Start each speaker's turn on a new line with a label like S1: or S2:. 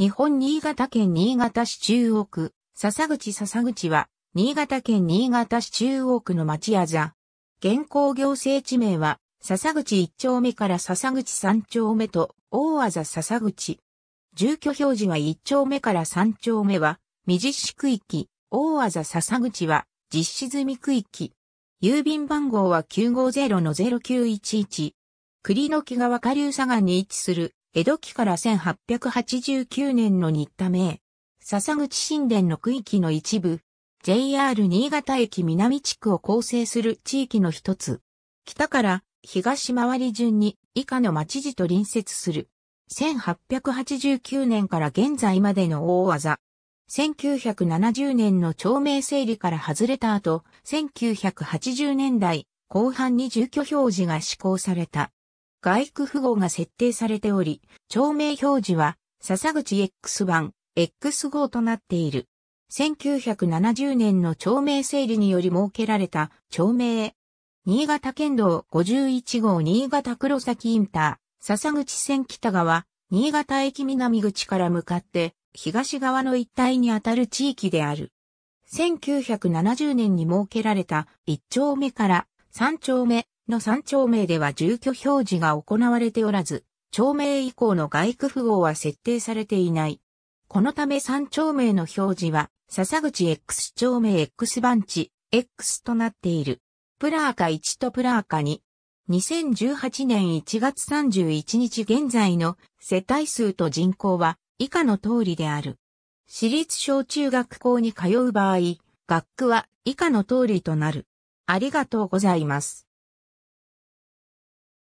S1: 日本新潟県新潟市中央区、笹口笹口は、新
S2: 潟県新潟市中央区の町あざ。現行行政地名は、笹口1丁目から笹口3丁目と、大あざ笹口。住居表示は1丁目から3丁目は、未実施区域、大あざ笹口は、実施済み区域。郵便番号は950-0911。栗の木川下流左岸に位置する江戸期から1889年の新田名、笹口神殿の区域の一部、JR 新潟駅南地区を構成する地域の一つ。北から東回り順に以下の町地と隣接する。1889年から現在までの大技。1970年の町名整理から外れた後、1980年代後半に住居表示が施行された。外区符号が設定されており、町名表示は笹口 X 版 X 号となっている。1970年の町名整理により設けられた町名。新潟県道51号新潟黒崎インター、笹口線北側、新潟駅南口から向かって東側の一帯にあたる地域である。1970年に設けられた1丁目から3丁目、の3丁目では住居表示が行われておらず、町名以降の外区符号は設定されていない。このため3丁目の表示は、笹口 X 丁目 X 番地 X となっている。プラーカ1とプラーカ2。2018年1月31日現在の世帯数と人口は以下の通りである。私立小中学校に通う場合、学区は
S1: 以下の通りとなる。ありがとうございます。